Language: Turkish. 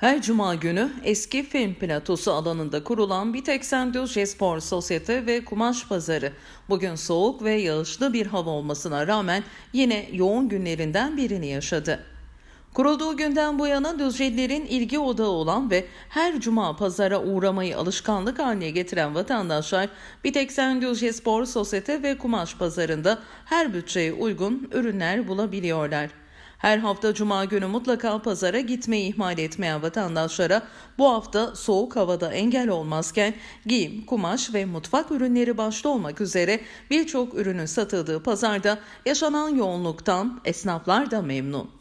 Her cuma günü eski film platosu alanında kurulan Biteksendiyoje Spor Sosyete ve Kumaş Pazarı bugün soğuk ve yağışlı bir hava olmasına rağmen yine yoğun günlerinden birini yaşadı. Kurulduğu günden bu yana Düzcelilerin ilgi odağı olan ve her cuma pazara uğramayı alışkanlık haline getiren vatandaşlar Biteksen Düzce Spor Sosyete ve Kumaş Pazarı'nda her bütçeye uygun ürünler bulabiliyorlar. Her hafta cuma günü mutlaka pazara gitmeyi ihmal etmeyen vatandaşlara bu hafta soğuk havada engel olmazken giyim, kumaş ve mutfak ürünleri başta olmak üzere birçok ürünün satıldığı pazarda yaşanan yoğunluktan esnaflar da memnun.